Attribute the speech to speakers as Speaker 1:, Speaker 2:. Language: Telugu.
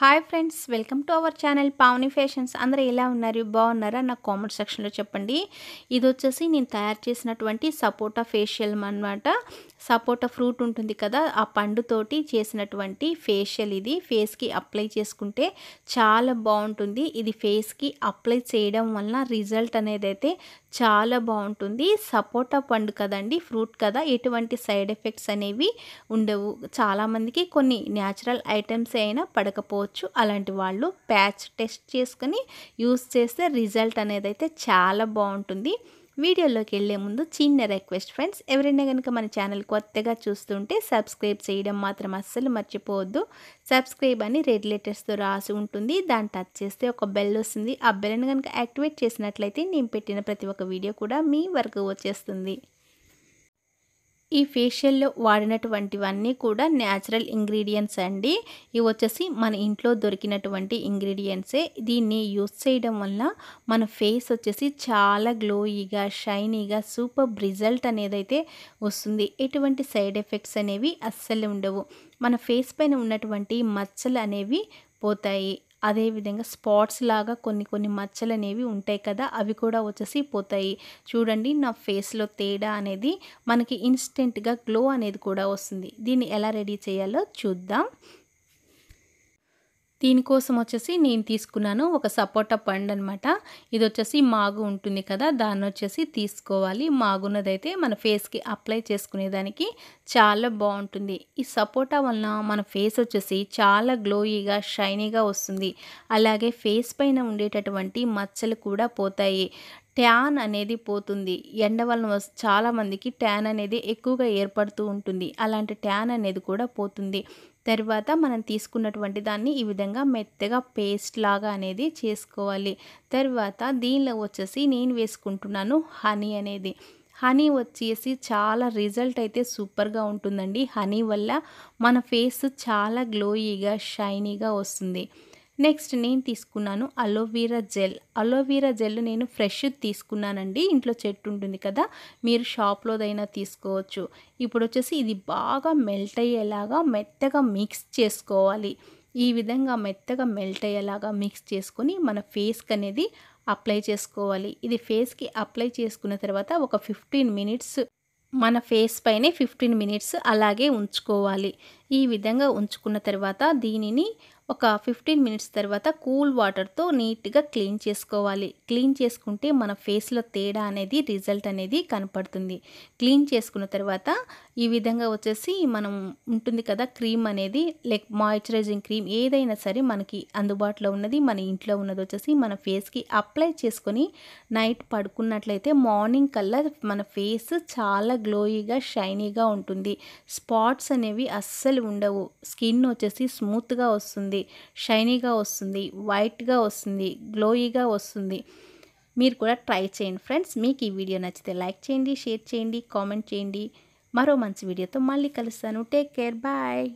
Speaker 1: hi friends welcome to our channel Pavani fashions అందరూ ఎలా ఉన్నారు బాగున్నారా నాకు కామెంట్ సెక్షన్లో చెప్పండి ఇది వచ్చేసి నేను తయారు చేసినటువంటి సపోటా ఫేషియల్ అనమాట సపోటా ఫ్రూట్ ఉంటుంది కదా ఆ పండుతోటి చేసినటువంటి ఫేషియల్ ఇది ఫేస్కి అప్లై చేసుకుంటే చాలా బాగుంటుంది ఇది ఫేస్కి అప్లై చేయడం వలన రిజల్ట్ అనేది అయితే చాలా బాగుంటుంది సపోటా పండు కదండి ఫ్రూట్ కదా ఎటువంటి సైడ్ ఎఫెక్ట్స్ అనేవి ఉండవు చాలామందికి కొన్ని న్యాచురల్ ఐటమ్స్ అయినా పడకపోవచ్చు చేసుకోవచ్చు అలాంటి వాళ్ళు ప్యాచ్ టెస్ట్ చేసుకుని యూస్ చేస్తే రిజల్ట్ అనేది అయితే చాలా బాగుంటుంది వీడియోలోకి వెళ్లే ముందు చిన్న రిక్వెస్ట్ ఫ్రెండ్స్ ఎవరైనా కనుక మన ఛానల్ కొత్తగా చూస్తుంటే సబ్స్క్రైబ్ చేయడం మాత్రం అస్సలు మర్చిపోవద్దు సబ్స్క్రైబ్ అని రెడ్ లెటర్స్తో రాసి ఉంటుంది దాన్ని టచ్ చేస్తే ఒక బెల్ వస్తుంది ఆ బెల్ని కనుక యాక్టివేట్ చేసినట్లయితే నేను పెట్టిన ప్రతి ఒక్క వీడియో కూడా మీ వరకు వచ్చేస్తుంది ఈ ఫేషియల్లో వాడినటువంటివన్నీ కూడా న్యాచురల్ ఇంగ్రీడియంట్స్ అండి ఇవి వచ్చేసి మన ఇంట్లో దొరికినటువంటి ఇంగ్రీడియంట్సే దీన్ని యూస్ చేయడం వల్ల మన ఫేస్ వచ్చేసి చాలా గ్లోయీగా షైనీగా సూపర్ రిజల్ట్ అనేదైతే వస్తుంది ఎటువంటి సైడ్ ఎఫెక్ట్స్ అనేవి అస్సలు ఉండవు మన ఫేస్ పైన ఉన్నటువంటి మచ్చలు అనేవి పోతాయి అదేవిధంగా స్పాట్స్ లాగా కొన్ని కొన్ని మచ్చలు అనేవి ఉంటాయి కదా అవి కూడా వచ్చేసి పోతాయి చూడండి నా ఫేస్లో తేడా అనేది మనకి ఇన్స్టెంట్గా గ్లో అనేది కూడా వస్తుంది దీన్ని ఎలా రెడీ చేయాలో చూద్దాం దీనికోసం వచ్చేసి నేను తీసుకున్నాను ఒక సపోటా పండు అనమాట ఇది వచ్చేసి మాగు ఉంటుంది కదా దాన్ని వచ్చేసి తీసుకోవాలి మాగున్నదైతే మన ఫేస్కి అప్లై చేసుకునేదానికి చాలా బాగుంటుంది ఈ సపోటా వలన మన ఫేస్ వచ్చేసి చాలా గ్లోయీగా షైనీగా వస్తుంది అలాగే ఫేస్ పైన ఉండేటటువంటి మచ్చలు కూడా పోతాయి ట్యాన్ అనేది పోతుంది ఎండ వలన చాలామందికి ట్యాన్ అనేది ఎక్కువగా ఏర్పడుతూ ఉంటుంది అలాంటి ట్యాన్ అనేది కూడా పోతుంది తర్వాత మనం తీసుకున్నటువంటి దాన్ని ఈ విధంగా మెత్తగా పేస్ట్ లాగా అనేది చేసుకోవాలి తర్వాత దీనిలో వచ్చేసి నేను వేసుకుంటున్నాను హనీ అనేది హనీ వచ్చేసి చాలా రిజల్ట్ అయితే సూపర్గా ఉంటుందండి హనీ వల్ల మన ఫేస్ చాలా గ్లోయీగా షైనీగా వస్తుంది నెక్స్ట్ నేను తీసుకున్నాను అలోవీరా జెల్ అలోవీరా జెల్ నేను ఫ్రెష్ తీసుకున్నానండి ఇంట్లో చెట్టు ఉంటుంది కదా మీరు షాప్లోదైనా తీసుకోవచ్చు ఇప్పుడు వచ్చేసి ఇది బాగా మెల్ట్ అయ్యేలాగా మెత్తగా మిక్స్ చేసుకోవాలి ఈ విధంగా మెత్తగా మెల్ట్ అయ్యేలాగా మిక్స్ చేసుకొని మన ఫేస్కి అనేది అప్లై చేసుకోవాలి ఇది ఫేస్కి అప్లై చేసుకున్న తర్వాత ఒక ఫిఫ్టీన్ మినిట్స్ మన ఫేస్ పైనే ఫిఫ్టీన్ మినిట్స్ అలాగే ఉంచుకోవాలి ఈ విధంగా ఉంచుకున్న తర్వాత దీనిని ఒక ఫిఫ్టీన్ మినిట్స్ తర్వాత కూల్ వాటర్తో నీట్గా క్లీన్ చేసుకోవాలి క్లీన్ చేసుకుంటే మన ఫేస్లో తేడా అనేది రిజల్ట్ అనేది కనపడుతుంది క్లీన్ చేసుకున్న తర్వాత ఈ విధంగా వచ్చేసి మనం ఉంటుంది కదా క్రీమ్ అనేది లైక్ మాయిశ్చరైజింగ్ క్రీమ్ ఏదైనా సరే మనకి అందుబాటులో ఉన్నది మన ఇంట్లో ఉన్నది వచ్చేసి మన ఫేస్కి అప్లై చేసుకొని నైట్ పడుకున్నట్లయితే మార్నింగ్ కల్లా మన ఫేస్ చాలా గ్లోయీగా షైనీగా ఉంటుంది స్పాట్స్ అనేవి అస్సలు చుక్కలు ఉండవు స్కిన్ వచ్చేసి స్మూత్గా వస్తుంది షైనీగా వస్తుంది వైట్గా వస్తుంది గ్లోయీగా వస్తుంది మీరు కూడా ట్రై చేయండి ఫ్రెండ్స్ మీకు ఈ వీడియో నచ్చితే లైక్ చేయండి షేర్ చేయండి కామెంట్ చేయండి మరో మంచి వీడియోతో మళ్ళీ కలుస్తాను టేక్ కేర్ బాయ్